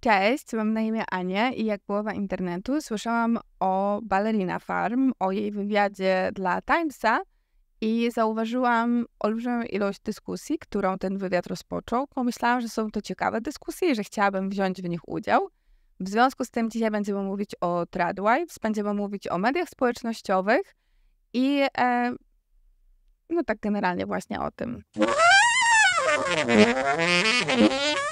Cześć, mam na imię Ania i jak głowa internetu słyszałam o Ballerina Farm, o jej wywiadzie dla Timesa i zauważyłam olbrzymią ilość dyskusji, którą ten wywiad rozpoczął. Pomyślałam, że są to ciekawe dyskusje i że chciałabym wziąć w nich udział. W związku z tym dzisiaj będziemy mówić o Tradwives, będziemy mówić o mediach społecznościowych i e, no tak generalnie właśnie o tym.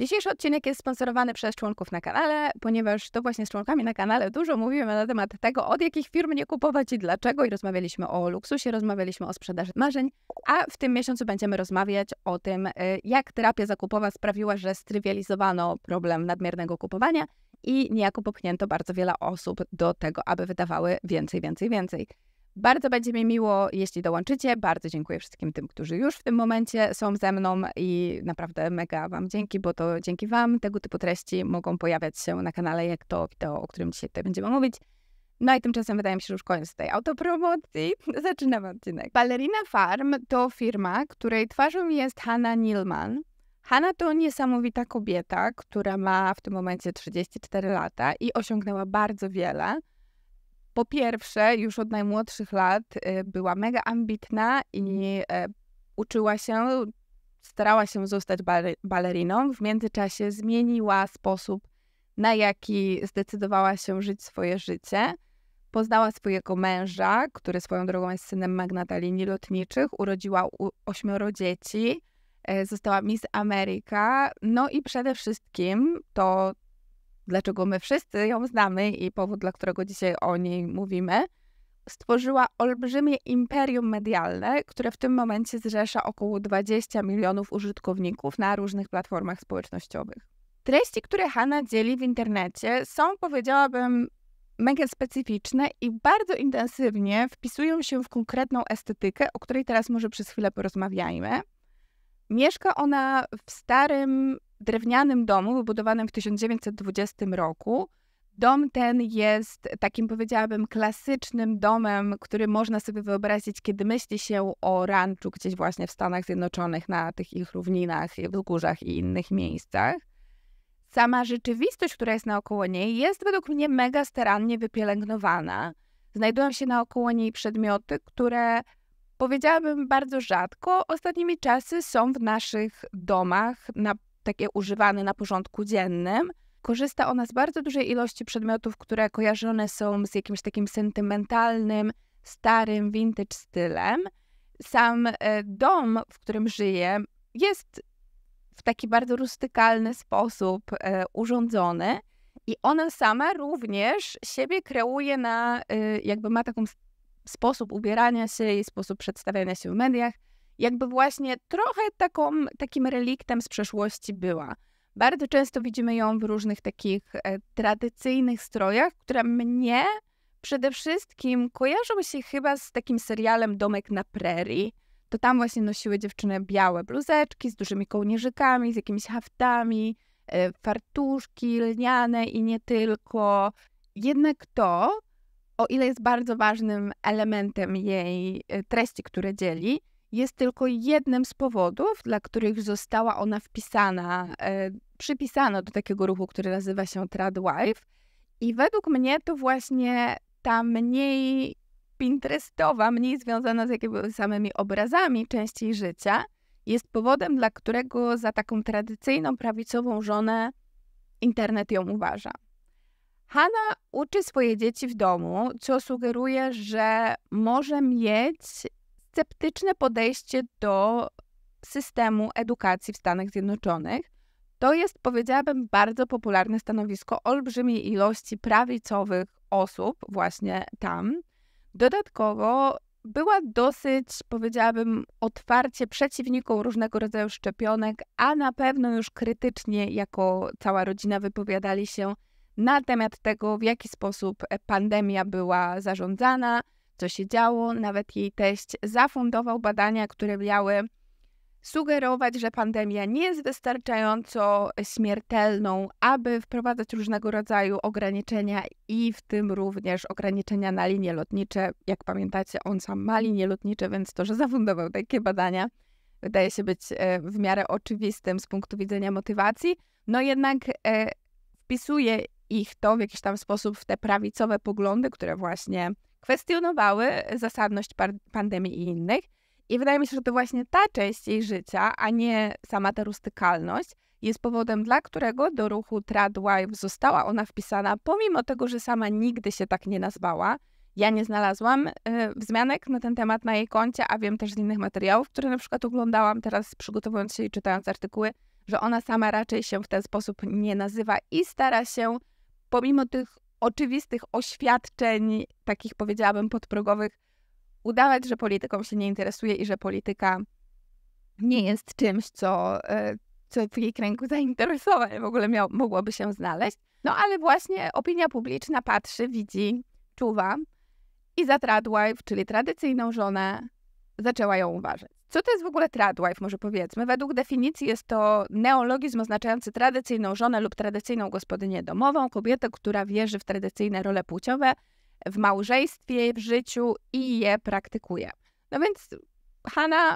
Dzisiejszy odcinek jest sponsorowany przez członków na kanale, ponieważ to właśnie z członkami na kanale dużo mówimy na temat tego, od jakich firm nie kupować i dlaczego. I rozmawialiśmy o luksusie, rozmawialiśmy o sprzedaży marzeń, a w tym miesiącu będziemy rozmawiać o tym, y, jak terapia zakupowa sprawiła, że strywializowano problem nadmiernego kupowania i niejako popchnięto bardzo wiele osób do tego, aby wydawały więcej, więcej, więcej. Bardzo będzie mi miło, jeśli dołączycie. Bardzo dziękuję wszystkim tym, którzy już w tym momencie są ze mną i naprawdę mega Wam dzięki, bo to dzięki Wam tego typu treści mogą pojawiać się na kanale, jak to wideo, o którym dzisiaj tutaj będziemy mówić. No i tymczasem wydaje mi się, że już koniec tej autopromocji. Zaczynamy odcinek. Ballerina Farm to firma, której twarzą jest Hanna Nilman. Hanna to niesamowita kobieta, która ma w tym momencie 34 lata i osiągnęła bardzo wiele po pierwsze, już od najmłodszych lat y, była mega ambitna i mm. e, uczyła się, starała się zostać baleriną. W międzyczasie zmieniła sposób, na jaki zdecydowała się żyć swoje życie. Poznała swojego męża, który swoją drogą jest synem magnata linii lotniczych, urodziła ośmioro dzieci, e, została Miss Ameryka. No i przede wszystkim to dlaczego my wszyscy ją znamy i powód, dla którego dzisiaj o niej mówimy, stworzyła olbrzymie imperium medialne, które w tym momencie zrzesza około 20 milionów użytkowników na różnych platformach społecznościowych. Treści, które Hanna dzieli w internecie, są, powiedziałabym, mega specyficzne i bardzo intensywnie wpisują się w konkretną estetykę, o której teraz może przez chwilę porozmawiajmy. Mieszka ona w starym drewnianym domu wybudowanym w 1920 roku. Dom ten jest takim, powiedziałabym, klasycznym domem, który można sobie wyobrazić, kiedy myśli się o ranczu gdzieś właśnie w Stanach Zjednoczonych, na tych ich równinach, wzgórzach i innych miejscach. Sama rzeczywistość, która jest naokoło niej, jest według mnie mega starannie wypielęgnowana. Znajdują się naokoło niej przedmioty, które powiedziałabym bardzo rzadko, ostatnimi czasy są w naszych domach na takie używane na porządku dziennym. Korzysta ona z bardzo dużej ilości przedmiotów, które kojarzone są z jakimś takim sentymentalnym, starym, vintage stylem. Sam e, dom, w którym żyje, jest w taki bardzo rustykalny sposób e, urządzony. I ona sama również siebie kreuje na, e, jakby ma taką sposób ubierania się i sposób przedstawiania się w mediach, jakby właśnie trochę taką, takim reliktem z przeszłości była. Bardzo często widzimy ją w różnych takich e, tradycyjnych strojach, które mnie przede wszystkim kojarzą się chyba z takim serialem Domek na prerii. To tam właśnie nosiły dziewczyny białe bluzeczki z dużymi kołnierzykami, z jakimiś haftami, e, fartuszki lniane i nie tylko. Jednak to, o ile jest bardzo ważnym elementem jej e, treści, które dzieli, jest tylko jednym z powodów, dla których została ona wpisana, e, przypisana do takiego ruchu, który nazywa się Tradwife. I według mnie to właśnie ta mniej pinterestowa, mniej związana z jakimiś samymi obrazami części życia, jest powodem, dla którego za taką tradycyjną prawicową żonę internet ją uważa. Hanna uczy swoje dzieci w domu, co sugeruje, że może mieć sceptyczne podejście do systemu edukacji w Stanach Zjednoczonych. To jest, powiedziałabym, bardzo popularne stanowisko olbrzymiej ilości prawicowych osób właśnie tam. Dodatkowo była dosyć, powiedziałabym, otwarcie przeciwniką różnego rodzaju szczepionek, a na pewno już krytycznie jako cała rodzina wypowiadali się na temat tego, w jaki sposób pandemia była zarządzana, co się działo. Nawet jej teść zafundował badania, które miały sugerować, że pandemia nie jest wystarczająco śmiertelną, aby wprowadzać różnego rodzaju ograniczenia i w tym również ograniczenia na linie lotnicze. Jak pamiętacie, on sam ma linie lotnicze, więc to, że zafundował takie badania, wydaje się być e, w miarę oczywistym z punktu widzenia motywacji. No jednak e, wpisuje ich to w jakiś tam sposób w te prawicowe poglądy, które właśnie kwestionowały zasadność pandemii i innych. I wydaje mi się, że to właśnie ta część jej życia, a nie sama ta rustykalność, jest powodem, dla którego do ruchu Tradwife została ona wpisana, pomimo tego, że sama nigdy się tak nie nazwała. Ja nie znalazłam y, wzmianek na ten temat na jej koncie, a wiem też z innych materiałów, które na przykład oglądałam teraz przygotowując się i czytając artykuły, że ona sama raczej się w ten sposób nie nazywa i stara się pomimo tych oczywistych oświadczeń, takich powiedziałabym podprogowych, udawać, że polityką się nie interesuje i że polityka nie jest czymś, co, e, co w jej kręgu zainteresowań w ogóle miał, mogłoby się znaleźć. No ale właśnie opinia publiczna patrzy, widzi, czuwa i Tradwife, czyli tradycyjną żonę, zaczęła ją uważać. Co to jest w ogóle tradwife, może powiedzmy? Według definicji jest to neologizm oznaczający tradycyjną żonę lub tradycyjną gospodynię domową, kobietę, która wierzy w tradycyjne role płciowe w małżeństwie, w życiu i je praktykuje. No więc Hanna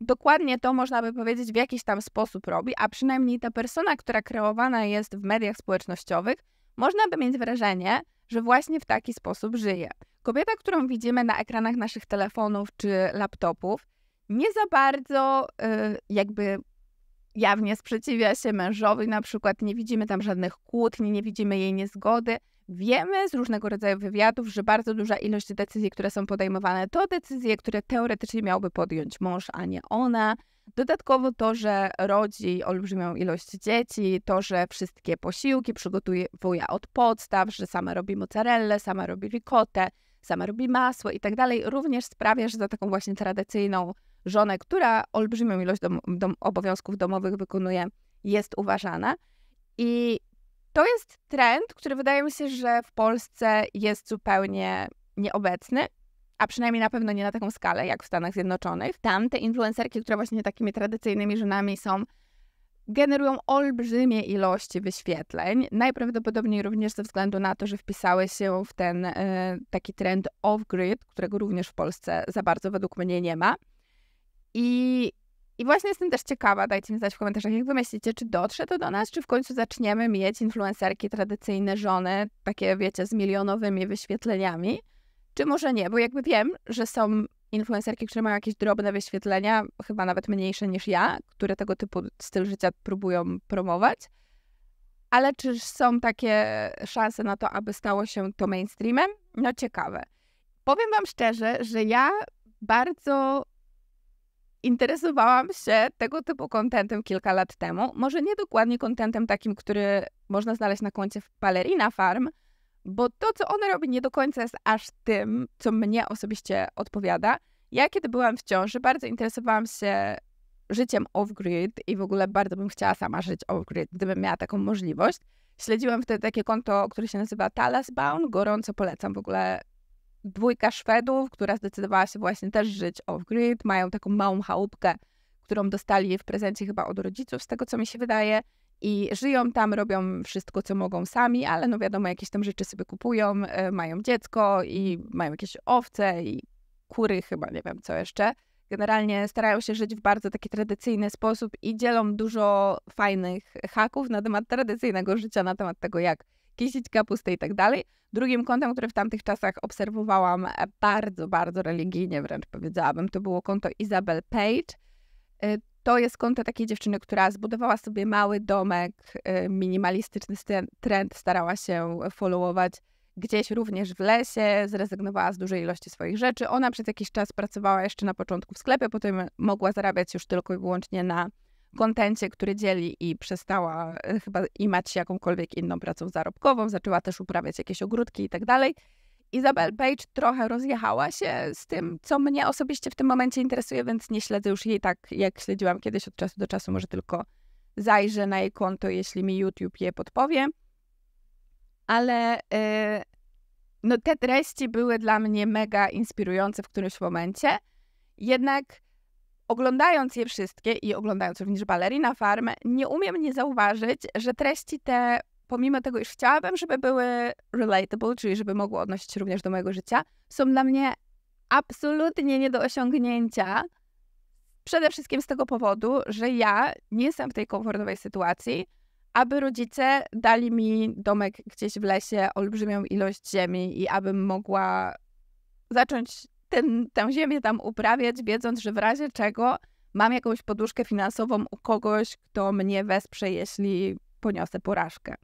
dokładnie to można by powiedzieć w jakiś tam sposób robi, a przynajmniej ta persona, która kreowana jest w mediach społecznościowych, można by mieć wrażenie, że właśnie w taki sposób żyje. Kobieta, którą widzimy na ekranach naszych telefonów czy laptopów, nie za bardzo y, jakby jawnie sprzeciwia się mężowi, na przykład nie widzimy tam żadnych kłótni, nie widzimy jej niezgody. Wiemy z różnego rodzaju wywiadów, że bardzo duża ilość decyzji, które są podejmowane, to decyzje, które teoretycznie miałby podjąć mąż, a nie ona. Dodatkowo to, że rodzi olbrzymią ilość dzieci, to, że wszystkie posiłki przygotuje od podstaw, że sama robi mozzarellę, sama robi ricotę, sama robi masło i tak dalej, również sprawia, że za taką właśnie tradycyjną żonę, która olbrzymią ilość dom, dom, obowiązków domowych wykonuje, jest uważana. I to jest trend, który wydaje mi się, że w Polsce jest zupełnie nieobecny, a przynajmniej na pewno nie na taką skalę jak w Stanach Zjednoczonych. Tam te influencerki, które właśnie takimi tradycyjnymi żonami są, generują olbrzymie ilości wyświetleń. Najprawdopodobniej również ze względu na to, że wpisały się w ten y, taki trend off-grid, którego również w Polsce za bardzo według mnie nie ma. I, I właśnie jestem też ciekawa, dajcie mi znać w komentarzach, jak wy myślicie, czy dotrze to do nas, czy w końcu zaczniemy mieć influencerki tradycyjne, żony, takie wiecie, z milionowymi wyświetleniami, czy może nie, bo jakby wiem, że są influencerki, które mają jakieś drobne wyświetlenia, chyba nawet mniejsze niż ja, które tego typu styl życia próbują promować. Ale czy są takie szanse na to, aby stało się to mainstreamem? No ciekawe. Powiem Wam szczerze, że ja bardzo interesowałam się tego typu kontentem kilka lat temu. Może nie dokładnie kontentem takim, który można znaleźć na koncie Palerina Farm, bo to, co on robi, nie do końca jest aż tym, co mnie osobiście odpowiada. Ja, kiedy byłam w ciąży, bardzo interesowałam się życiem off-grid i w ogóle bardzo bym chciała sama żyć off-grid, gdybym miała taką możliwość. Śledziłam wtedy takie konto, które się nazywa Talas Bound. Gorąco polecam w ogóle dwójka Szwedów, która zdecydowała się właśnie też żyć off-grid, mają taką małą chałupkę, którą dostali w prezencie chyba od rodziców, z tego co mi się wydaje. I żyją tam, robią wszystko, co mogą sami, ale no wiadomo, jakieś tam rzeczy sobie kupują, e, mają dziecko i mają jakieś owce i kury chyba, nie wiem co jeszcze. Generalnie starają się żyć w bardzo taki tradycyjny sposób i dzielą dużo fajnych haków na temat tradycyjnego życia, na temat tego, jak kisić kapustę i tak dalej. Drugim kątem, które w tamtych czasach obserwowałam e, bardzo, bardzo religijnie wręcz powiedziałabym, to było konto Isabel Page. E, to jest konto takiej dziewczyny, która zbudowała sobie mały domek, e, minimalistyczny trend starała się followować gdzieś również w lesie, zrezygnowała z dużej ilości swoich rzeczy. Ona przez jakiś czas pracowała jeszcze na początku w sklepie, potem mogła zarabiać już tylko i wyłącznie na kontencie, który dzieli i przestała e, chyba i się jakąkolwiek inną pracą zarobkową, zaczęła też uprawiać jakieś ogródki i tak dalej. Isabel Page trochę rozjechała się z tym, co mnie osobiście w tym momencie interesuje, więc nie śledzę już jej tak, jak śledziłam kiedyś od czasu do czasu. Może tylko zajrzę na jej konto, jeśli mi YouTube je podpowie. Ale yy, no, te treści były dla mnie mega inspirujące w którymś momencie. Jednak Oglądając je wszystkie i oglądając również balerina Farm, nie umiem nie zauważyć, że treści te, pomimo tego, iż chciałabym, żeby były relatable, czyli żeby mogły odnosić się również do mojego życia, są dla mnie absolutnie nie do osiągnięcia. Przede wszystkim z tego powodu, że ja nie jestem w tej komfortowej sytuacji, aby rodzice dali mi domek gdzieś w lesie, olbrzymią ilość ziemi i abym mogła zacząć ten, tę ziemię tam uprawiać, wiedząc, że w razie czego mam jakąś poduszkę finansową u kogoś, kto mnie wesprze, jeśli poniosę porażkę.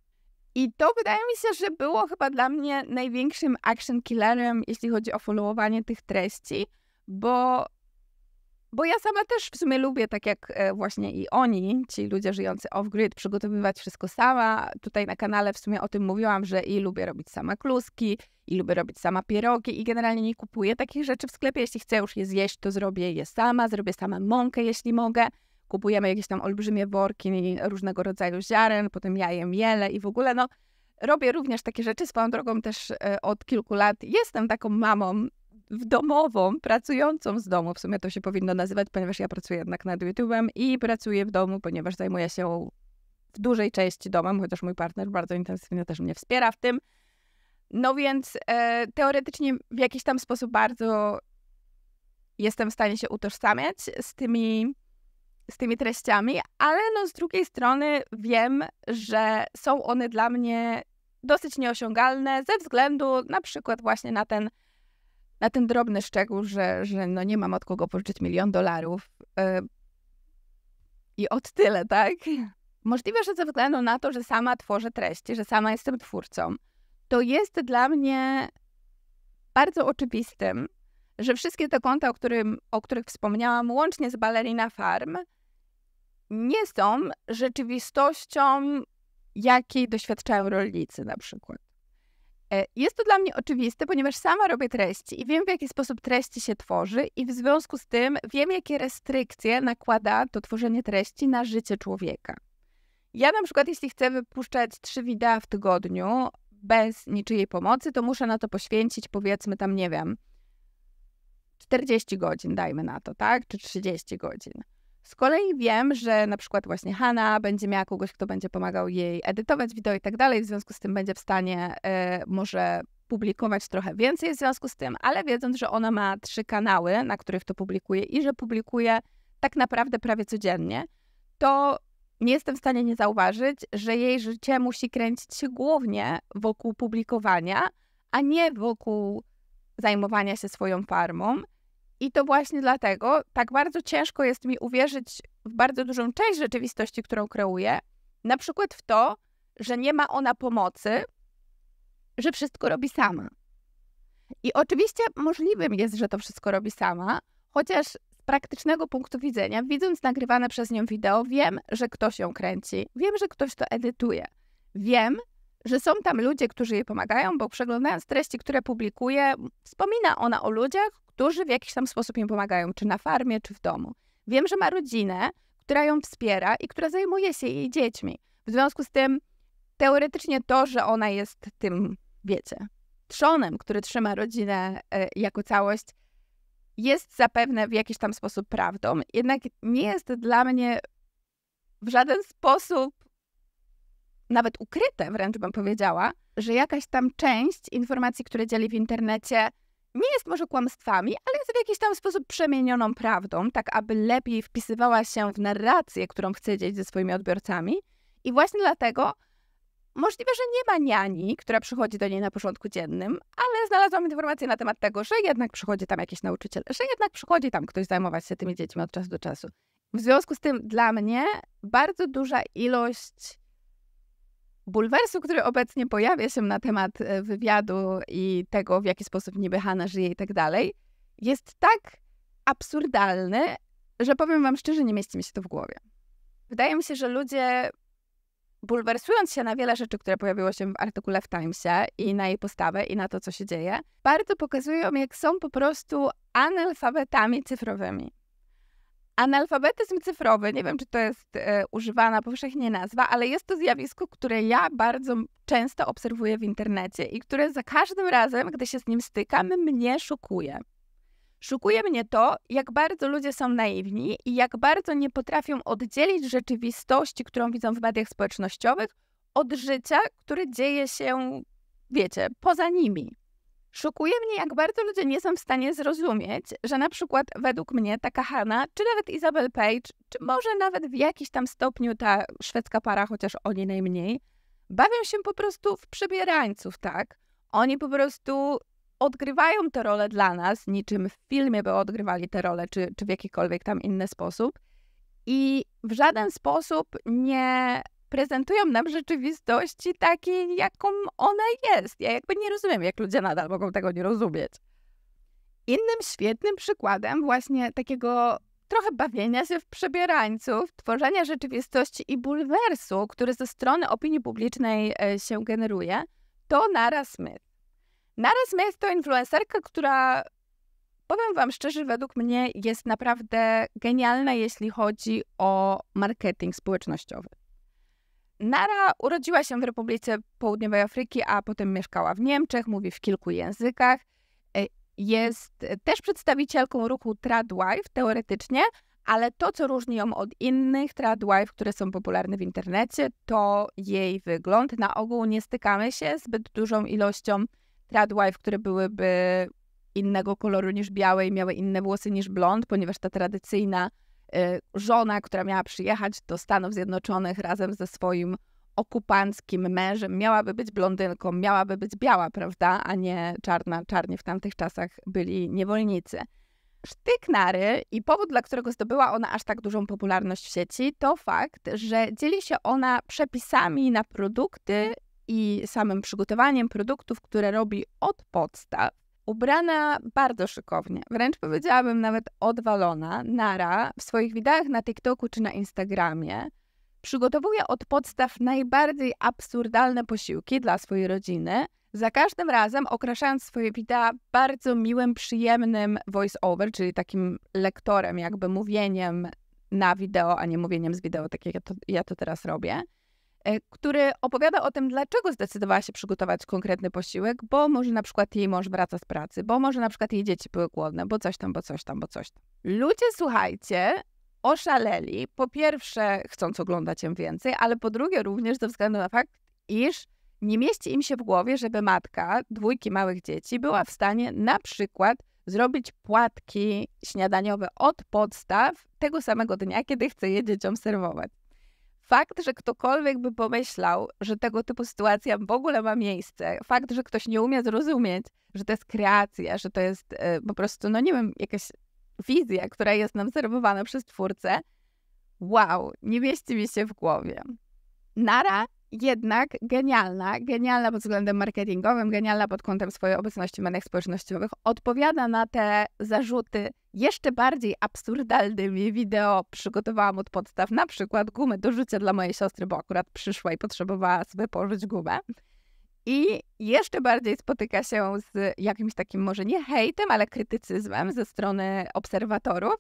I to wydaje mi się, że było chyba dla mnie największym action killerem, jeśli chodzi o followowanie tych treści, bo bo ja sama też w sumie lubię, tak jak e, właśnie i oni, ci ludzie żyjący off-grid, przygotowywać wszystko sama. Tutaj na kanale w sumie o tym mówiłam, że i lubię robić sama kluski, i lubię robić sama pierogi i generalnie nie kupuję takich rzeczy w sklepie. Jeśli chcę już je zjeść, to zrobię je sama, zrobię sama mąkę, jeśli mogę. Kupujemy jakieś tam olbrzymie worki różnego rodzaju ziaren, potem jajem miele i w ogóle no robię również takie rzeczy. Swoją drogą też e, od kilku lat jestem taką mamą w domową, pracującą z domu, w sumie to się powinno nazywać, ponieważ ja pracuję jednak nad YouTube'em i pracuję w domu, ponieważ zajmuję się w dużej części domem, chociaż mój partner bardzo intensywnie też mnie wspiera w tym. No więc e, teoretycznie w jakiś tam sposób bardzo jestem w stanie się utożsamiać z tymi, z tymi treściami, ale no z drugiej strony wiem, że są one dla mnie dosyć nieosiągalne ze względu na przykład właśnie na ten na ten drobny szczegół, że, że no nie mam od kogo pożyczyć milion dolarów. E, I od tyle, tak? Możliwe, że ze względu na to, że sama tworzę treści, że sama jestem twórcą, to jest dla mnie bardzo oczywistym, że wszystkie te konta, o, którym, o których wspomniałam, łącznie z Ballerina Farm, nie są rzeczywistością, jakiej doświadczają rolnicy na przykład. E, jest to dla mnie oczywiste, ponieważ sama robię treści i wiem, w jaki sposób treści się tworzy, i w związku z tym wiem, jakie restrykcje nakłada to tworzenie treści na życie człowieka. Ja na przykład, jeśli chcę wypuszczać trzy wideo w tygodniu bez niczyjej pomocy, to muszę na to poświęcić, powiedzmy tam, nie wiem, 40 godzin, dajmy na to, tak? Czy 30 godzin. Z kolei wiem, że na przykład właśnie Hanna będzie miała kogoś, kto będzie pomagał jej edytować wideo i tak dalej, w związku z tym będzie w stanie y, może publikować trochę więcej w związku z tym, ale wiedząc, że ona ma trzy kanały, na których to publikuje i że publikuje tak naprawdę prawie codziennie, to nie jestem w stanie nie zauważyć, że jej życie musi kręcić się głównie wokół publikowania, a nie wokół zajmowania się swoją farmą. I to właśnie dlatego tak bardzo ciężko jest mi uwierzyć w bardzo dużą część rzeczywistości, którą kreuję, na przykład w to, że nie ma ona pomocy, że wszystko robi sama. I oczywiście możliwym jest, że to wszystko robi sama, chociaż z praktycznego punktu widzenia, widząc nagrywane przez nią wideo, wiem, że ktoś ją kręci, wiem, że ktoś to edytuje, wiem, że są tam ludzie, którzy jej pomagają, bo przeglądając treści, które publikuje, wspomina ona o ludziach, którzy w jakiś tam sposób im pomagają, czy na farmie, czy w domu. Wiem, że ma rodzinę, która ją wspiera i która zajmuje się jej dziećmi. W związku z tym, teoretycznie to, że ona jest tym, wiecie, trzonem, który trzyma rodzinę e, jako całość, jest zapewne w jakiś tam sposób prawdą. Jednak nie jest dla mnie w żaden sposób nawet ukryte, wręcz bym powiedziała, że jakaś tam część informacji, które dzieli w internecie, nie jest może kłamstwami, ale jest w jakiś tam sposób przemienioną prawdą, tak aby lepiej wpisywała się w narrację, którą chce dzieć ze swoimi odbiorcami. I właśnie dlatego możliwe, że nie ma niani, która przychodzi do niej na porządku dziennym, ale znalazłam informację na temat tego, że jednak przychodzi tam jakiś nauczyciel, że jednak przychodzi tam ktoś zajmować się tymi dziećmi od czasu do czasu. W związku z tym dla mnie bardzo duża ilość bulwersu, który obecnie pojawia się na temat e, wywiadu i tego, w jaki sposób niby Hanna żyje i tak dalej, jest tak absurdalny, że powiem wam szczerze, nie mieści mi się to w głowie. Wydaje mi się, że ludzie bulwersując się na wiele rzeczy, które pojawiło się w artykule w Timesie i na jej postawę i na to, co się dzieje, bardzo pokazują, jak są po prostu analfabetami cyfrowymi. Analfabetyzm cyfrowy, nie wiem, czy to jest e, używana powszechnie nazwa, ale jest to zjawisko, które ja bardzo często obserwuję w internecie i które za każdym razem, gdy się z nim stykam, mnie szokuje. Szukuje mnie to, jak bardzo ludzie są naiwni i jak bardzo nie potrafią oddzielić rzeczywistości, którą widzą w mediach społecznościowych, od życia, które dzieje się, wiecie, poza nimi. Szokuje mnie, jak bardzo ludzie nie są w stanie zrozumieć, że na przykład według mnie taka Hanna, czy nawet Isabel Page, czy może nawet w jakiś tam stopniu ta szwedzka para, chociaż oni najmniej, bawią się po prostu w przebierańców, tak? Oni po prostu odgrywają te role dla nas, niczym w filmie by odgrywali te role, czy, czy w jakikolwiek tam inny sposób. I w żaden sposób nie prezentują nam rzeczywistości takiej, jaką ona jest. Ja jakby nie rozumiem, jak ludzie nadal mogą tego nie rozumieć. Innym świetnym przykładem właśnie takiego trochę bawienia się w przebierańców, tworzenia rzeczywistości i bulwersu, który ze strony opinii publicznej e, się generuje, to Nara Smith. Nara Smith to influencerka, która, powiem Wam szczerze, według mnie jest naprawdę genialna, jeśli chodzi o marketing społecznościowy. Nara urodziła się w Republice Południowej Afryki, a potem mieszkała w Niemczech, mówi w kilku językach. E, jest e, też przedstawicielką ruchu Tradwife teoretycznie, ale to, co różni ją od innych tradwife, które są popularne w internecie, to jej wygląd. Na ogół nie stykamy się zbyt dużą ilością tradwife, które byłyby innego koloru niż białe i miały inne włosy niż blond, ponieważ ta tradycyjna Y, żona, która miała przyjechać do Stanów Zjednoczonych razem ze swoim okupanckim mężem, miałaby być blondynką, miałaby być biała, prawda, a nie czarna. Czarni w tamtych czasach byli niewolnicy. Sztyk Nary i powód, dla którego zdobyła ona aż tak dużą popularność w sieci, to fakt, że dzieli się ona przepisami na produkty i samym przygotowaniem produktów, które robi od podstaw Ubrana bardzo szykownie, wręcz powiedziałabym nawet odwalona, Nara w swoich wideach na TikToku czy na Instagramie przygotowuje od podstaw najbardziej absurdalne posiłki dla swojej rodziny, za każdym razem okraszając swoje wideo bardzo miłym, przyjemnym voice-over, czyli takim lektorem, jakby mówieniem na wideo, a nie mówieniem z wideo, tak jak ja to, ja to teraz robię. E, który opowiada o tym, dlaczego zdecydowała się przygotować konkretny posiłek, bo może na przykład jej mąż wraca z pracy, bo może na przykład jej dzieci były głodne, bo coś tam, bo coś tam, bo coś tam. Ludzie, słuchajcie, oszaleli. Po pierwsze, chcąc oglądać im więcej, ale po drugie również ze względu na fakt, iż nie mieści im się w głowie, żeby matka dwójki małych dzieci była w stanie na przykład zrobić płatki śniadaniowe od podstaw tego samego dnia, kiedy chce je dzieciom serwować. Fakt, że ktokolwiek by pomyślał, że tego typu sytuacja w ogóle ma miejsce, fakt, że ktoś nie umie zrozumieć, że to jest kreacja, że to jest e, po prostu, no nie wiem, jakaś wizja, która jest nam serwowana przez twórcę, wow, nie mieści mi się w głowie. Nara jednak genialna, genialna pod względem marketingowym, genialna pod kątem swojej obecności w mediach społecznościowych, odpowiada na te zarzuty jeszcze bardziej absurdalnymi wideo przygotowałam od podstaw, na przykład gumę do rzucia dla mojej siostry, bo akurat przyszła i potrzebowała sobie położyć gumę. I jeszcze bardziej spotyka się z jakimś takim może nie hejtem, ale krytycyzmem ze strony obserwatorów.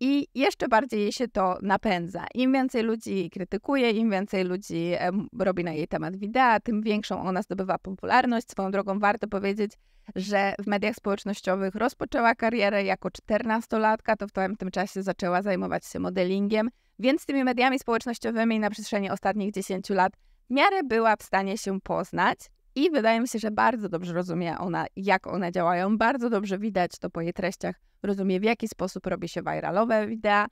I jeszcze bardziej się to napędza. Im więcej ludzi krytykuje, im więcej ludzi robi na jej temat wideo, tym większą ona zdobywa popularność. Swoją drogą warto powiedzieć, że w mediach społecznościowych rozpoczęła karierę jako 14-latka, to w tym czasie zaczęła zajmować się modelingiem, więc tymi mediami społecznościowymi na przestrzeni ostatnich 10 lat w miarę była w stanie się poznać. I wydaje mi się, że bardzo dobrze rozumie ona, jak one działają. Bardzo dobrze widać to po jej treściach. Rozumie, w jaki sposób robi się viralowe wideo.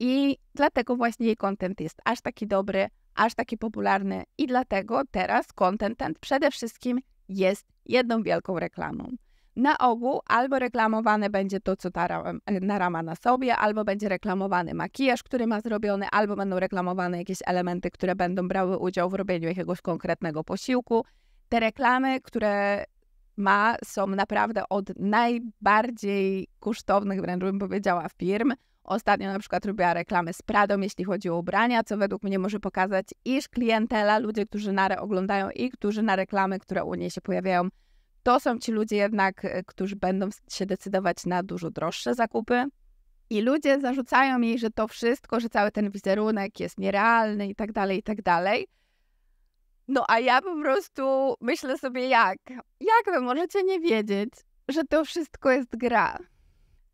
I dlatego właśnie jej content jest aż taki dobry, aż taki popularny. I dlatego teraz content ten przede wszystkim jest jedną wielką reklamą. Na ogół albo reklamowane będzie to, co ta narama na sobie, albo będzie reklamowany makijaż, który ma zrobiony, albo będą reklamowane jakieś elementy, które będą brały udział w robieniu jakiegoś konkretnego posiłku te reklamy, które ma, są naprawdę od najbardziej kosztownych, wręcz bym powiedziała, firm. Ostatnio na przykład robiła reklamy z Pradą, jeśli chodzi o ubrania, co według mnie może pokazać, iż klientela, ludzie, którzy na re oglądają i którzy na reklamy, które u niej się pojawiają, to są ci ludzie jednak, e, którzy będą się decydować na dużo droższe zakupy. I ludzie zarzucają jej, że to wszystko, że cały ten wizerunek jest nierealny i tak dalej, i tak dalej. No a ja po prostu myślę sobie, jak? Jak wy możecie nie wiedzieć, że to wszystko jest gra?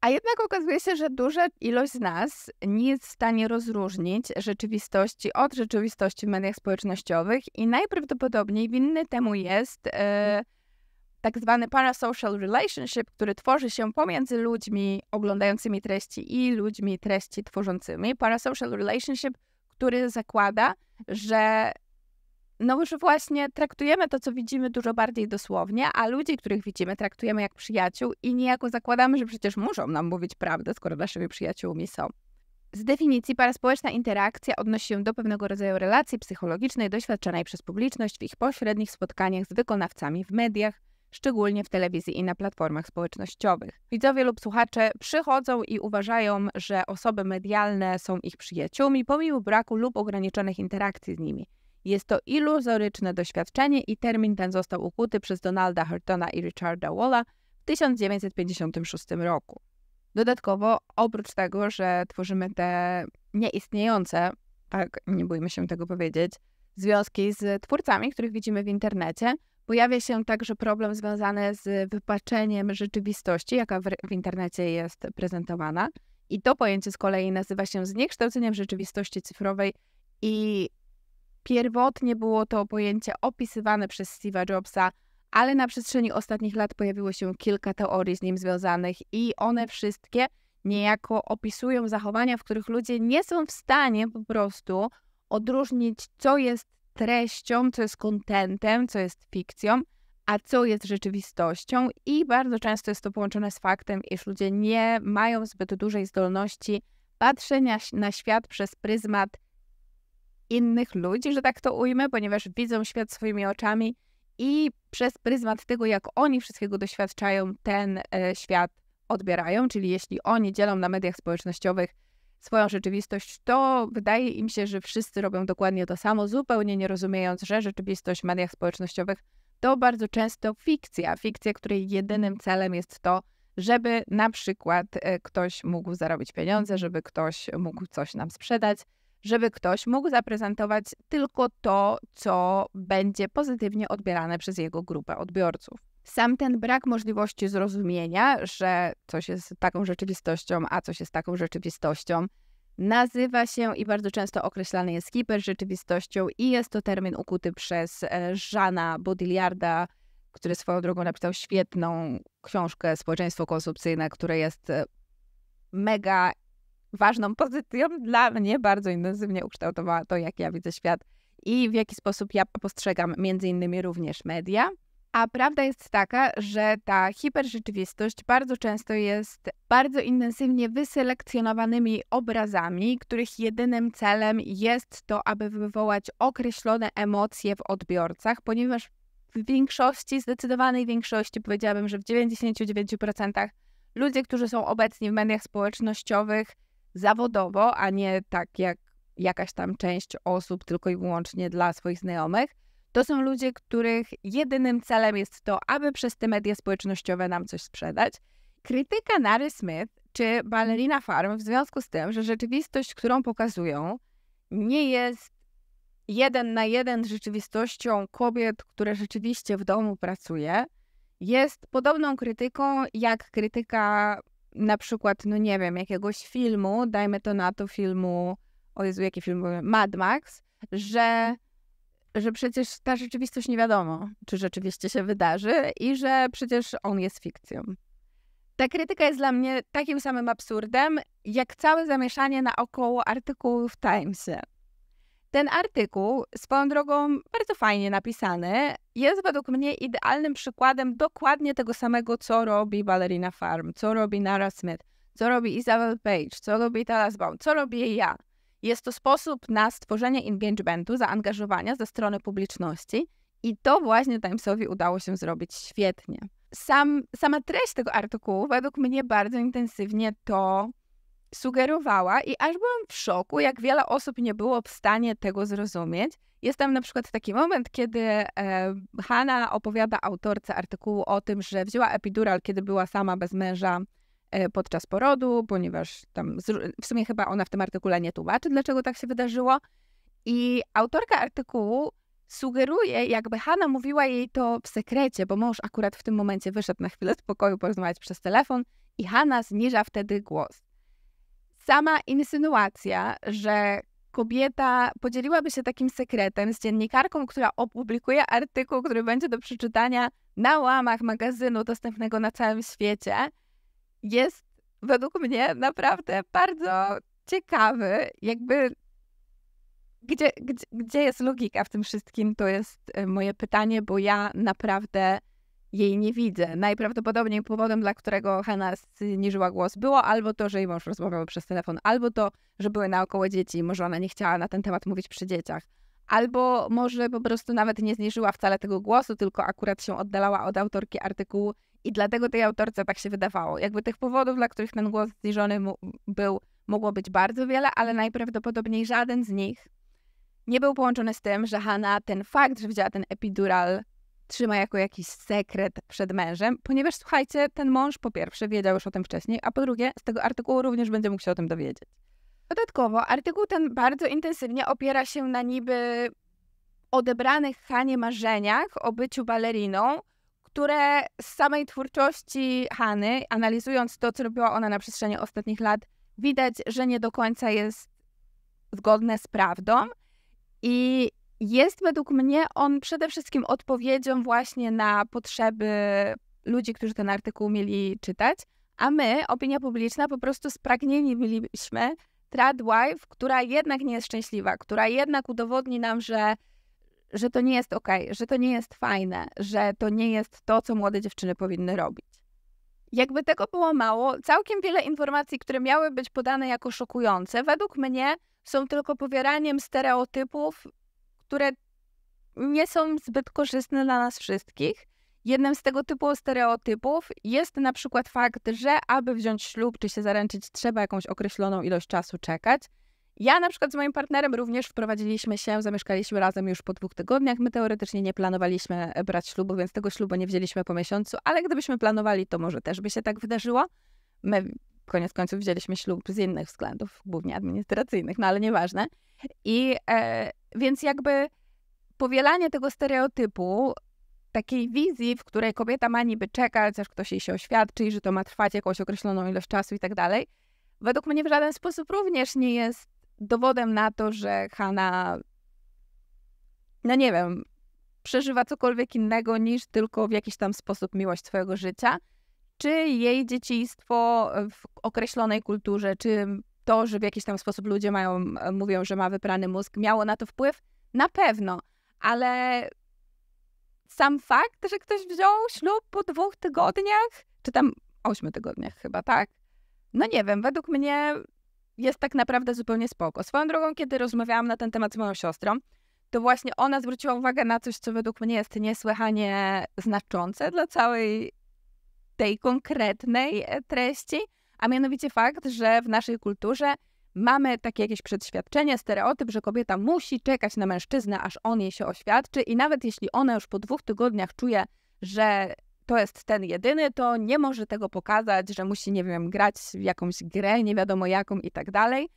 A jednak okazuje się, że duża ilość z nas nie jest w stanie rozróżnić rzeczywistości od rzeczywistości w mediach społecznościowych i najprawdopodobniej winny temu jest e, tak zwany parasocial relationship, który tworzy się pomiędzy ludźmi oglądającymi treści i ludźmi treści tworzącymi. Parasocial relationship, który zakłada, że no już właśnie traktujemy to, co widzimy dużo bardziej dosłownie, a ludzi, których widzimy, traktujemy jak przyjaciół i niejako zakładamy, że przecież muszą nam mówić prawdę, skoro naszymi przyjaciółmi są. Z definicji paraspołeczna interakcja odnosi się do pewnego rodzaju relacji psychologicznej doświadczanej przez publiczność w ich pośrednich spotkaniach z wykonawcami w mediach, szczególnie w telewizji i na platformach społecznościowych. Widzowie lub słuchacze przychodzą i uważają, że osoby medialne są ich przyjaciółmi pomimo braku lub ograniczonych interakcji z nimi. Jest to iluzoryczne doświadczenie i termin ten został ukuty przez Donalda Hortona i Richarda Walla w 1956 roku. Dodatkowo, oprócz tego, że tworzymy te nieistniejące, tak nie bójmy się tego powiedzieć, związki z twórcami, których widzimy w internecie, pojawia się także problem związany z wypaczeniem rzeczywistości, jaka w, w internecie jest prezentowana. I to pojęcie z kolei nazywa się zniekształceniem rzeczywistości cyfrowej i Pierwotnie było to pojęcie opisywane przez Steve'a Jobsa, ale na przestrzeni ostatnich lat pojawiło się kilka teorii z nim związanych i one wszystkie niejako opisują zachowania, w których ludzie nie są w stanie po prostu odróżnić, co jest treścią, co jest kontentem, co jest fikcją, a co jest rzeczywistością. I bardzo często jest to połączone z faktem, iż ludzie nie mają zbyt dużej zdolności patrzenia na świat przez pryzmat innych ludzi, że tak to ujmę, ponieważ widzą świat swoimi oczami i przez pryzmat tego, jak oni wszystkiego doświadczają, ten e, świat odbierają. Czyli jeśli oni dzielą na mediach społecznościowych swoją rzeczywistość, to wydaje im się, że wszyscy robią dokładnie to samo, zupełnie nie rozumiejąc, że rzeczywistość w mediach społecznościowych to bardzo często fikcja. Fikcja, której jedynym celem jest to, żeby na przykład e, ktoś mógł zarobić pieniądze, żeby ktoś mógł coś nam sprzedać, żeby ktoś mógł zaprezentować tylko to, co będzie pozytywnie odbierane przez jego grupę odbiorców. Sam ten brak możliwości zrozumienia, że coś jest taką rzeczywistością, a coś jest taką rzeczywistością, nazywa się i bardzo często określany jest hiperrzeczywistością i jest to termin ukuty przez Żana e, Baudillarda, który swoją drogą napisał świetną książkę Społeczeństwo konsumpcyjne, które jest e, mega ważną pozycją dla mnie bardzo intensywnie ukształtowała to, jak ja widzę świat i w jaki sposób ja postrzegam między innymi również media. A prawda jest taka, że ta hiperrzeczywistość bardzo często jest bardzo intensywnie wyselekcjonowanymi obrazami, których jedynym celem jest to, aby wywołać określone emocje w odbiorcach, ponieważ w większości, zdecydowanej większości, powiedziałabym, że w 99% ludzie, którzy są obecni w mediach społecznościowych, zawodowo, a nie tak jak jakaś tam część osób tylko i wyłącznie dla swoich znajomych. To są ludzie, których jedynym celem jest to, aby przez te media społecznościowe nam coś sprzedać. Krytyka Nary Smith czy Ballerina Farm w związku z tym, że rzeczywistość, którą pokazują, nie jest jeden na jeden z rzeczywistością kobiet, które rzeczywiście w domu pracuje, jest podobną krytyką jak krytyka na przykład, no nie wiem, jakiegoś filmu, dajmy to na to filmu, o Jezu, jaki film był, Mad Max, że, że przecież ta rzeczywistość nie wiadomo, czy rzeczywiście się wydarzy i że przecież on jest fikcją. Ta krytyka jest dla mnie takim samym absurdem, jak całe zamieszanie naokoło artykułów w Timesie. Ten artykuł, swoją drogą bardzo fajnie napisany, jest według mnie idealnym przykładem dokładnie tego samego, co robi Ballerina Farm, co robi Nara Smith, co robi Isabel Page, co robi Talas Baum, co robię ja. Jest to sposób na stworzenie engagementu, zaangażowania ze strony publiczności i to właśnie Timesowi udało się zrobić świetnie. Sam, sama treść tego artykułu według mnie bardzo intensywnie to sugerowała i aż byłam w szoku, jak wiele osób nie było w stanie tego zrozumieć. Jest tam na przykład taki moment, kiedy e, Hanna opowiada autorce artykułu o tym, że wzięła epidural, kiedy była sama bez męża e, podczas porodu, ponieważ tam w sumie chyba ona w tym artykule nie tłumaczy, dlaczego tak się wydarzyło. I autorka artykułu sugeruje, jakby Hanna mówiła jej to w sekrecie, bo mąż akurat w tym momencie wyszedł na chwilę z pokoju porozmawiać przez telefon i Hanna zniża wtedy głos sama insynuacja, że kobieta podzieliłaby się takim sekretem z dziennikarką, która opublikuje artykuł, który będzie do przeczytania na łamach magazynu dostępnego na całym świecie, jest według mnie naprawdę bardzo ciekawy. Jakby gdzie, gdzie, gdzie jest logika w tym wszystkim, to jest y, moje pytanie, bo ja naprawdę jej nie widzę. Najprawdopodobniej powodem, dla którego Hanna zniżyła głos, było albo to, że jej mąż rozmawiał przez telefon, albo to, że były naokoło dzieci, może ona nie chciała na ten temat mówić przy dzieciach. Albo może po prostu nawet nie zniżyła wcale tego głosu, tylko akurat się oddalała od autorki artykułu i dlatego tej autorce tak się wydawało. Jakby tych powodów, dla których ten głos zniżony był, mogło być bardzo wiele, ale najprawdopodobniej żaden z nich nie był połączony z tym, że Hanna ten fakt, że wzięła ten epidural, trzyma jako jakiś sekret przed mężem, ponieważ słuchajcie, ten mąż po pierwsze wiedział już o tym wcześniej, a po drugie z tego artykułu również będzie mógł się o tym dowiedzieć. Dodatkowo artykuł ten bardzo intensywnie opiera się na niby odebranych Hanie marzeniach o byciu baleriną, które z samej twórczości Hany, analizując to, co robiła ona na przestrzeni ostatnich lat, widać, że nie do końca jest zgodne z prawdą. I jest według mnie on przede wszystkim odpowiedzią właśnie na potrzeby ludzi, którzy ten artykuł mieli czytać, a my, opinia publiczna, po prostu spragnieni byliśmy tradwife, która jednak nie jest szczęśliwa, która jednak udowodni nam, że, że to nie jest ok, że to nie jest fajne, że to nie jest to, co młode dziewczyny powinny robić. Jakby tego było mało, całkiem wiele informacji, które miały być podane jako szokujące, według mnie są tylko powieraniem stereotypów które nie są zbyt korzystne dla nas wszystkich. Jednym z tego typu stereotypów jest na przykład fakt, że aby wziąć ślub czy się zaręczyć, trzeba jakąś określoną ilość czasu czekać. Ja na przykład z moim partnerem również wprowadziliśmy się, zamieszkaliśmy razem już po dwóch tygodniach. My teoretycznie nie planowaliśmy e, brać ślubu, więc tego ślubu nie wzięliśmy po miesiącu, ale gdybyśmy planowali, to może też by się tak wydarzyło. My koniec końców wzięliśmy ślub z innych względów, głównie administracyjnych, no ale nieważne. I e, więc jakby powielanie tego stereotypu, takiej wizji, w której kobieta ma niby czekać, aż ktoś jej się oświadczy, że to ma trwać jakąś określoną ilość czasu i tak dalej, według mnie w żaden sposób również nie jest dowodem na to, że Hanna, no nie wiem, przeżywa cokolwiek innego niż tylko w jakiś tam sposób miłość swojego życia czy jej dzieciństwo e, w określonej kulturze, czy to, że w jakiś tam sposób ludzie mają, e, mówią, że ma wyprany mózg, miało na to wpływ? Na pewno, ale sam fakt, że ktoś wziął ślub po dwóch tygodniach, czy tam ośmiu tygodniach chyba, tak? No nie wiem, według mnie jest tak naprawdę zupełnie spoko. Swoją drogą, kiedy rozmawiałam na ten temat z moją siostrą, to właśnie ona zwróciła uwagę na coś, co według mnie jest niesłychanie znaczące dla całej tej konkretnej e, treści, a mianowicie fakt, że w naszej kulturze mamy takie jakieś przedświadczenie, stereotyp, że kobieta musi czekać na mężczyznę, aż on jej się oświadczy i nawet jeśli ona już po dwóch tygodniach czuje, że to jest ten jedyny, to nie może tego pokazać, że musi, nie wiem, grać w jakąś grę, nie wiadomo jaką i tak dalej.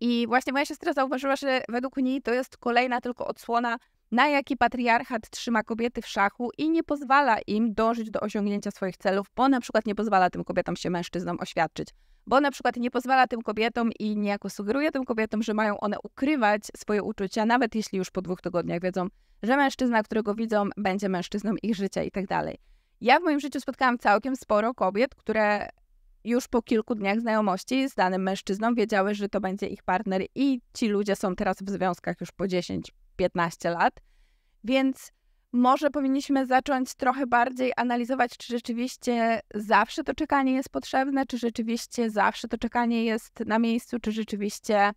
I właśnie moja siostra zauważyła, że według niej to jest kolejna tylko odsłona na jaki patriarchat trzyma kobiety w szachu i nie pozwala im dążyć do osiągnięcia swoich celów, bo na przykład nie pozwala tym kobietom się mężczyznom oświadczyć, bo na przykład nie pozwala tym kobietom i niejako sugeruje tym kobietom, że mają one ukrywać swoje uczucia, nawet jeśli już po dwóch tygodniach wiedzą, że mężczyzna, którego widzą, będzie mężczyzną ich życia i tak dalej. Ja w moim życiu spotkałam całkiem sporo kobiet, które już po kilku dniach znajomości z danym mężczyzną wiedziały, że to będzie ich partner i ci ludzie są teraz w związkach już po 10, 15 lat. Więc może powinniśmy zacząć trochę bardziej analizować, czy rzeczywiście zawsze to czekanie jest potrzebne, czy rzeczywiście zawsze to czekanie jest na miejscu, czy rzeczywiście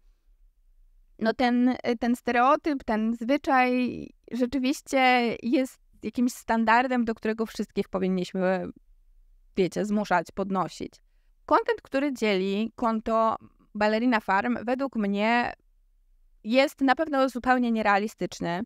no ten, ten stereotyp, ten zwyczaj rzeczywiście jest jakimś standardem, do którego wszystkich powinniśmy, wiecie, zmuszać, podnosić. Kontent, który dzieli konto Ballerina Farm, według mnie jest na pewno zupełnie nierealistyczny.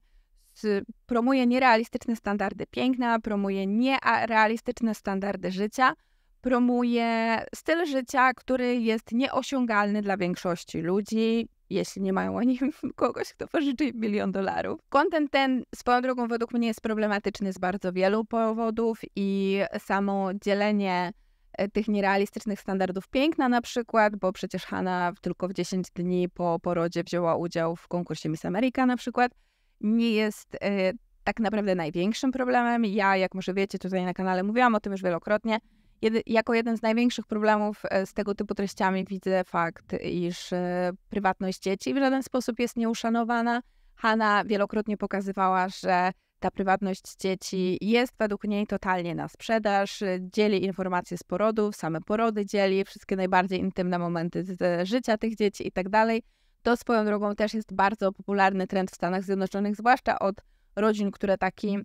Promuje nierealistyczne standardy piękna, promuje nierealistyczne standardy życia, promuje styl życia, który jest nieosiągalny dla większości ludzi, jeśli nie mają oni kogoś, kto pożyczy milion dolarów. Kontent ten swoją drogą według mnie jest problematyczny z bardzo wielu powodów i samo dzielenie E, tych nierealistycznych standardów piękna na przykład, bo przecież Hanna tylko w 10 dni po porodzie wzięła udział w konkursie Miss America na przykład, nie jest e, tak naprawdę największym problemem. Ja, jak może wiecie, tutaj na kanale mówiłam o tym już wielokrotnie, jedy, jako jeden z największych problemów e, z tego typu treściami widzę fakt, iż e, prywatność dzieci w żaden sposób jest nieuszanowana. Hanna wielokrotnie pokazywała, że ta prywatność dzieci jest według niej totalnie na sprzedaż. Y, dzieli informacje z porodów, same porody dzieli, wszystkie najbardziej intymne momenty z życia tych dzieci i tak dalej. To swoją drogą też jest bardzo popularny trend w Stanach Zjednoczonych, zwłaszcza od rodzin, które taki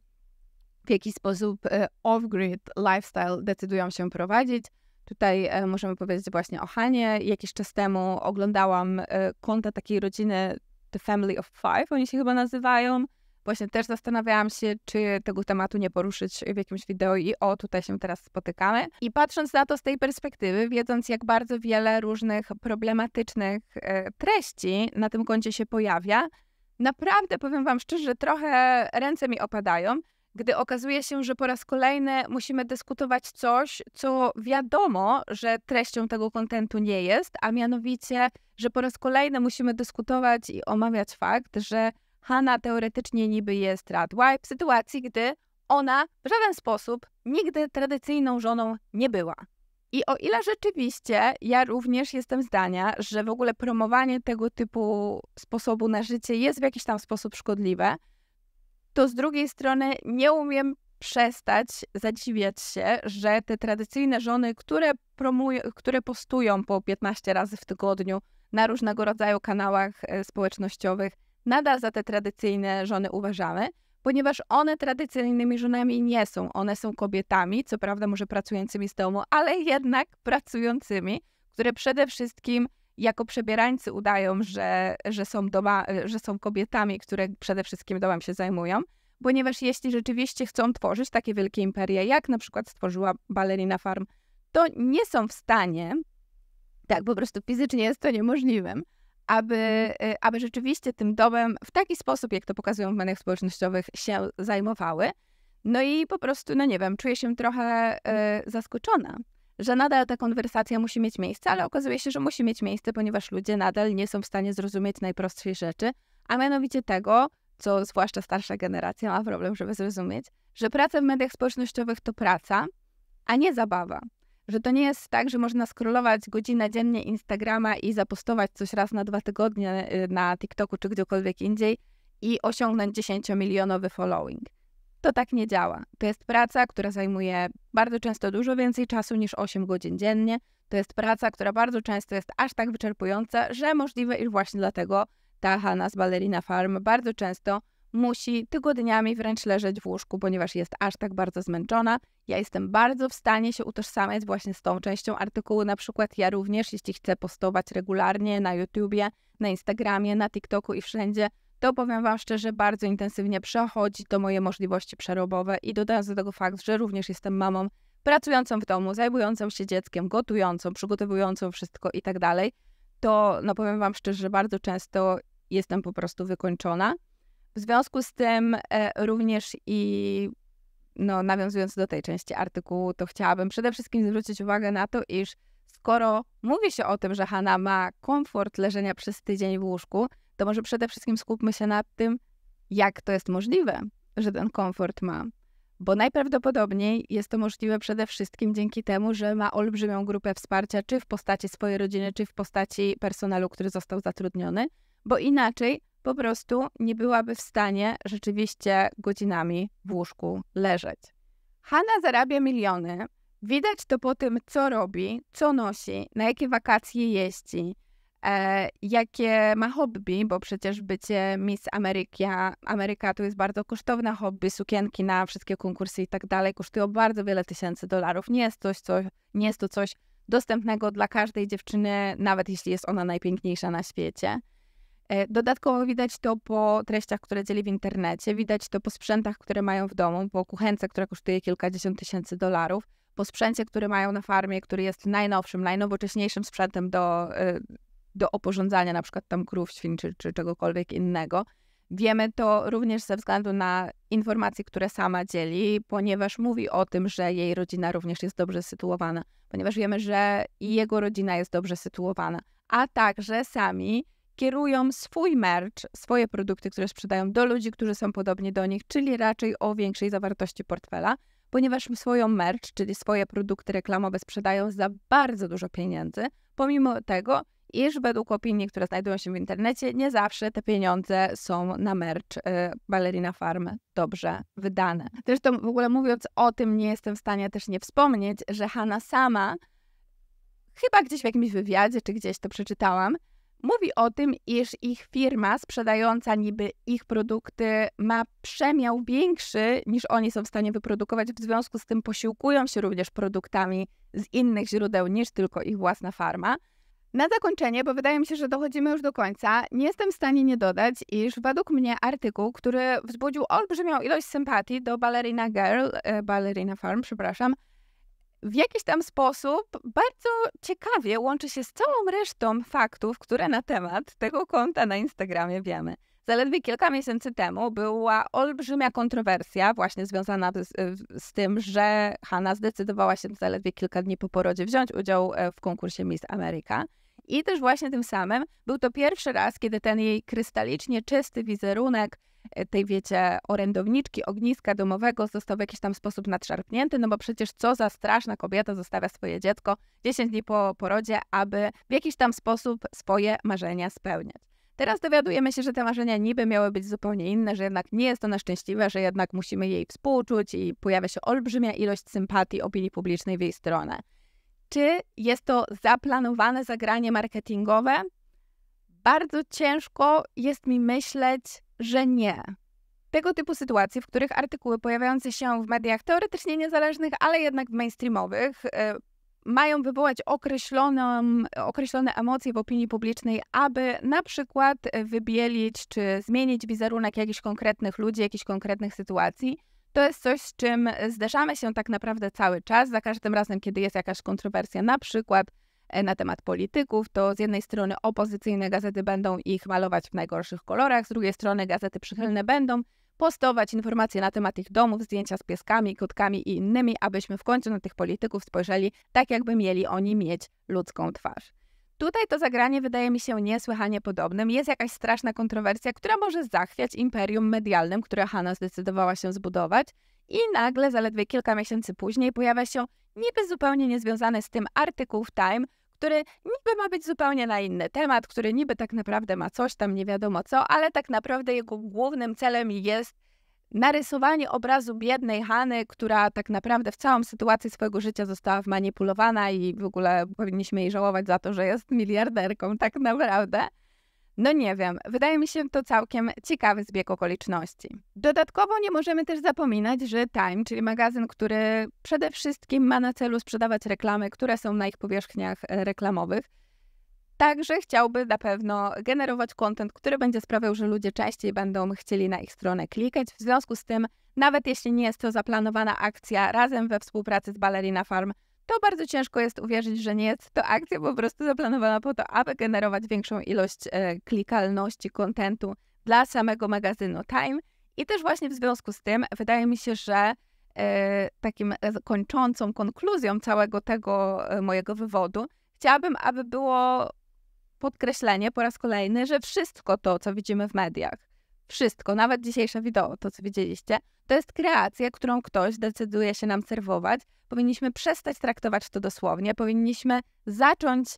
w jakiś sposób y, off-grid lifestyle decydują się prowadzić. Tutaj e, możemy powiedzieć właśnie o Hanie. Jakiś czas temu oglądałam y, konta takiej rodziny The Family of Five, oni się chyba nazywają Właśnie też zastanawiałam się, czy tego tematu nie poruszyć w jakimś wideo i o, tutaj się teraz spotykamy. I patrząc na to z tej perspektywy, wiedząc jak bardzo wiele różnych problematycznych e, treści na tym koncie się pojawia, naprawdę powiem Wam szczerze, że trochę ręce mi opadają, gdy okazuje się, że po raz kolejny musimy dyskutować coś, co wiadomo, że treścią tego kontentu nie jest, a mianowicie, że po raz kolejny musimy dyskutować i omawiać fakt, że Hanna teoretycznie niby jest radła y w sytuacji, gdy ona w żaden sposób nigdy tradycyjną żoną nie była. I o ile rzeczywiście ja również jestem zdania, że w ogóle promowanie tego typu sposobu na życie jest w jakiś tam sposób szkodliwe, to z drugiej strony nie umiem przestać zadziwiać się, że te tradycyjne żony, które, promują, które postują po 15 razy w tygodniu na różnego rodzaju kanałach e, społecznościowych, nadal za te tradycyjne żony uważamy, ponieważ one tradycyjnymi żonami nie są. One są kobietami, co prawda może pracującymi z domu, ale jednak pracującymi, które przede wszystkim jako przebierańcy udają, że, że, są doma, że są kobietami, które przede wszystkim domem się zajmują. Ponieważ jeśli rzeczywiście chcą tworzyć takie wielkie imperia, jak na przykład stworzyła Balerina Farm, to nie są w stanie, tak po prostu fizycznie jest to niemożliwym, aby, mhm. y, aby rzeczywiście tym domem w taki sposób, jak to pokazują w mediach społecznościowych, się zajmowały. No i po prostu, no nie wiem, czuję się trochę y, mhm. zaskoczona, że nadal ta konwersacja musi mieć miejsce, ale okazuje się, że musi mieć miejsce, ponieważ ludzie nadal nie są w stanie zrozumieć najprostszej rzeczy, a mianowicie tego, co zwłaszcza starsza generacja ma problem, żeby zrozumieć, że praca w mediach społecznościowych to praca, a nie zabawa że to nie jest tak, że można scrollować godzinę dziennie Instagrama i zapostować coś raz na dwa tygodnie y, na TikToku czy gdziekolwiek indziej i osiągnąć 10-milionowy following. To tak nie działa. To jest praca, która zajmuje bardzo często dużo więcej czasu niż 8 godzin dziennie. To jest praca, która bardzo często jest aż tak wyczerpująca, że możliwe, iż właśnie dlatego ta Hanna z Ballerina Farm bardzo często musi tygodniami wręcz leżeć w łóżku, ponieważ jest aż tak bardzo zmęczona. Ja jestem bardzo w stanie się utożsamiać właśnie z tą częścią artykułu. Na przykład ja również, jeśli chcę postować regularnie na YouTubie, na Instagramie, na TikToku i wszędzie, to powiem Wam szczerze, bardzo intensywnie przechodzi to moje możliwości przerobowe i dodając do tego fakt, że również jestem mamą pracującą w domu, zajmującą się dzieckiem, gotującą, przygotowującą wszystko i tak dalej, to no powiem Wam szczerze, że bardzo często jestem po prostu wykończona. W związku z tym e, również i no, nawiązując do tej części artykułu, to chciałabym przede wszystkim zwrócić uwagę na to, iż skoro mówi się o tym, że Hanna ma komfort leżenia przez tydzień w łóżku, to może przede wszystkim skupmy się nad tym, jak to jest możliwe, że ten komfort ma. Bo najprawdopodobniej jest to możliwe przede wszystkim dzięki temu, że ma olbrzymią grupę wsparcia, czy w postaci swojej rodziny, czy w postaci personelu, który został zatrudniony, bo inaczej po prostu nie byłaby w stanie rzeczywiście godzinami w łóżku leżeć. Hanna zarabia miliony. Widać to po tym, co robi, co nosi, na jakie wakacje jeździ, e, jakie ma hobby, bo przecież bycie Miss Ameryka, Ameryka to jest bardzo kosztowne hobby, sukienki na wszystkie konkursy i tak dalej kosztują bardzo wiele tysięcy dolarów. Nie jest, coś, co, nie jest to coś dostępnego dla każdej dziewczyny, nawet jeśli jest ona najpiękniejsza na świecie. E, dodatkowo widać to po treściach, które dzieli w internecie, widać to po sprzętach, które mają w domu, po kuchence, która kosztuje kilkadziesiąt tysięcy dolarów, po sprzęcie, który mają na farmie, który jest najnowszym, najnowocześniejszym sprzętem do, e, do oporządzania na przykład tam krów, świn czy, czy czegokolwiek innego. Wiemy to również ze względu na informacje, które sama dzieli, ponieważ mówi o tym, że jej rodzina również jest dobrze sytuowana, ponieważ wiemy, że jego rodzina jest dobrze sytuowana, a także sami kierują swój merch, swoje produkty, które sprzedają do ludzi, którzy są podobnie do nich, czyli raczej o większej zawartości portfela, ponieważ swoją merch, czyli swoje produkty reklamowe sprzedają za bardzo dużo pieniędzy, pomimo tego, iż według opinii, które znajdują się w internecie, nie zawsze te pieniądze są na merch y, Ballerina Farm dobrze wydane. Zresztą w ogóle mówiąc o tym, nie jestem w stanie też nie wspomnieć, że Hanna sama, chyba gdzieś w jakimś wywiadzie, czy gdzieś to przeczytałam, Mówi o tym, iż ich firma sprzedająca niby ich produkty ma przemiał większy niż oni są w stanie wyprodukować, w związku z tym posiłkują się również produktami z innych źródeł niż tylko ich własna farma. Na zakończenie, bo wydaje mi się, że dochodzimy już do końca, nie jestem w stanie nie dodać, iż według mnie artykuł, który wzbudził olbrzymią ilość sympatii do Ballerina Girl, e, Ballerina Farm, przepraszam, w jakiś tam sposób bardzo ciekawie łączy się z całą resztą faktów, które na temat tego konta na Instagramie wiemy. Zaledwie kilka miesięcy temu była olbrzymia kontrowersja, właśnie związana z, z tym, że Hanna zdecydowała się zaledwie kilka dni po porodzie wziąć udział e, w konkursie Miss America. I też właśnie tym samym był to pierwszy raz, kiedy ten jej krystalicznie czysty wizerunek E, tej, wiecie, orędowniczki, ogniska domowego został w jakiś tam sposób nadszarpnięty, no bo przecież co za straszna kobieta zostawia swoje dziecko 10 dni po porodzie, aby w jakiś tam sposób swoje marzenia spełniać. Teraz dowiadujemy się, że te marzenia niby miały być zupełnie inne, że jednak nie jest ona szczęśliwa, że jednak musimy jej współczuć i pojawia się olbrzymia ilość sympatii opinii publicznej w jej stronę. Czy jest to zaplanowane zagranie marketingowe? Bardzo ciężko jest mi myśleć, że nie. Tego typu sytuacje, w których artykuły pojawiające się w mediach teoretycznie niezależnych, ale jednak mainstreamowych, e, mają wywołać określone, określone emocje w opinii publicznej, aby na przykład wybielić czy zmienić wizerunek jakichś konkretnych ludzi, jakichś konkretnych sytuacji. To jest coś, z czym zderzamy się tak naprawdę cały czas, za każdym razem, kiedy jest jakaś kontrowersja, na przykład E, na temat polityków, to z jednej strony opozycyjne gazety będą ich malować w najgorszych kolorach, z drugiej strony gazety przychylne mhm. będą postować informacje na temat ich domów, zdjęcia z pieskami, kotkami i innymi, abyśmy w końcu na tych polityków spojrzeli tak, jakby mieli oni mieć ludzką twarz. Tutaj to zagranie wydaje mi się niesłychanie podobnym. Jest jakaś straszna kontrowersja, która może zachwiać imperium medialnym, które Hanna zdecydowała się zbudować. I nagle, zaledwie kilka miesięcy później, pojawia się niby zupełnie niezwiązany z tym artykuł w Time, który niby ma być zupełnie na inny temat, który niby tak naprawdę ma coś tam nie wiadomo co, ale tak naprawdę jego głównym celem jest narysowanie obrazu biednej Hany, która tak naprawdę w całą sytuację swojego życia została wmanipulowana i w ogóle powinniśmy jej żałować za to, że jest miliarderką tak naprawdę. No nie wiem, wydaje mi się to całkiem ciekawy zbieg okoliczności. Dodatkowo nie możemy też zapominać, że Time, czyli magazyn, który przede wszystkim ma na celu sprzedawać reklamy, które są na ich powierzchniach e, reklamowych, także chciałby na pewno generować kontent, który będzie sprawiał, że ludzie częściej będą chcieli na ich stronę klikać. W związku z tym, nawet jeśli nie jest to zaplanowana akcja razem we współpracy z Ballerina Farm, to bardzo ciężko jest uwierzyć, że nie jest to akcja po prostu zaplanowana po to, aby generować większą ilość e, klikalności, kontentu dla samego magazynu Time. I też właśnie w związku z tym wydaje mi się, że e, takim kończącą konkluzją całego tego e, mojego wywodu chciałabym, aby było podkreślenie po raz kolejny, że wszystko to, co widzimy w mediach, wszystko, nawet dzisiejsze wideo, to co widzieliście, to jest kreacja, którą ktoś decyduje się nam serwować. Powinniśmy przestać traktować to dosłownie, powinniśmy zacząć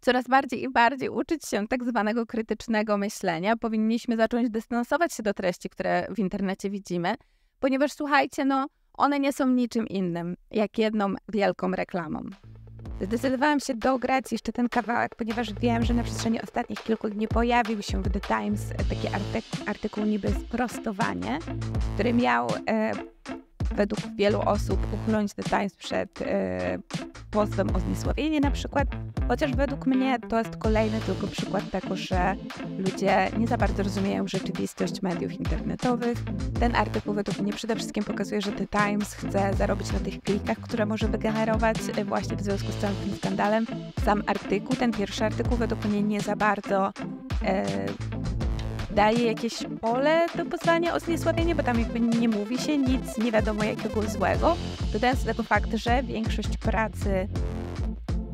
coraz bardziej i bardziej uczyć się tak zwanego krytycznego myślenia, powinniśmy zacząć dystansować się do treści, które w internecie widzimy, ponieważ słuchajcie, no one nie są niczym innym, jak jedną wielką reklamą. Zdecydowałam się dograć jeszcze ten kawałek, ponieważ wiem, że na przestrzeni ostatnich kilku dni pojawił się w The Times taki artykuł niby sprostowanie, który miał e, według wielu osób uchronić The Times przed y, e, pozwem o zniesławienie na przykład, chociaż według mnie to jest kolejny tylko przykład tego, że ludzie nie za bardzo rozumieją rzeczywistość mediów internetowych. Ten artykuł według mnie przede wszystkim pokazuje, że The Times chce zarobić na tych klikach, które może wygenerować e, właśnie w związku z całym tym skandalem. Sam artykuł, ten pierwszy artykuł według mnie nie za bardzo e, daje jakieś pole do poznania o zniesławienie, bo tam jakby nie mówi się nic nie wiadomo jakiego złego. Dodając do tego fakt, że większość pracy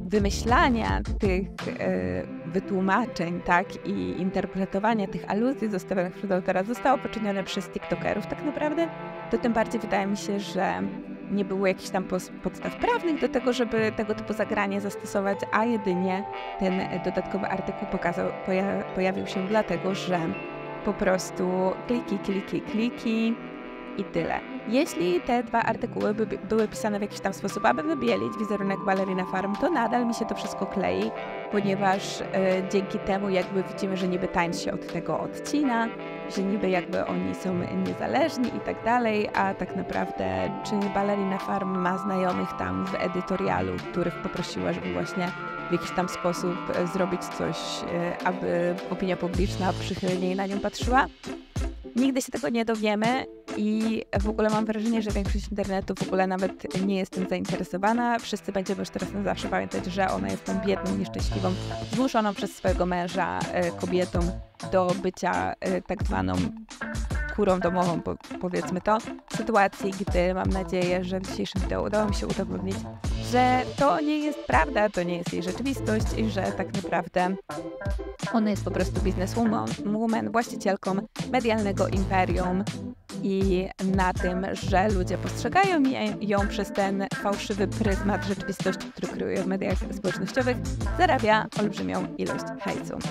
wymyślania tych e, wytłumaczeń, tak, i interpretowania tych aluzji zostawionych przez autora zostało poczynione przez TikTokerów tak naprawdę, to tym bardziej wydaje mi się, że nie było jakichś tam podstaw prawnych do tego, żeby tego typu zagranie zastosować, a jedynie ten dodatkowy artykuł pokazał, poja pojawił się dlatego, że po prostu kliki, kliki, kliki i tyle. Jeśli te dwa artykuły by były pisane w jakiś tam sposób, aby wybielić wizerunek Ballerina Farm, to nadal mi się to wszystko klei, ponieważ e, dzięki temu jakby widzimy, że niby tańc się od tego odcina, że niby jakby oni są niezależni i tak dalej, a tak naprawdę czy Ballerina Farm ma znajomych tam w edytorialu, których poprosiła, żeby właśnie w jakiś tam sposób e, zrobić coś, e, aby opinia publiczna przychylniej na nią patrzyła? Nigdy się tego nie dowiemy i w ogóle mam wrażenie, że większość internetu w ogóle nawet nie jest tym zainteresowana. Wszyscy będziemy już teraz na zawsze pamiętać, że ona jest tą biedną, nieszczęśliwą, zmuszoną przez swojego męża e, kobietą do bycia e, tak zwaną kurą domową, powiedzmy to, w sytuacji, gdy mam nadzieję, że w dzisiejszym wideo udało mi się udowodnić, że to nie jest prawda, to nie jest jej rzeczywistość i że tak naprawdę ona jest po prostu bizneswoman, właścicielką medialnego imperium i na tym, że ludzie postrzegają ją przez ten fałszywy pryzmat rzeczywistości, który kryje w mediach społecznościowych, zarabia olbrzymią ilość hajsu.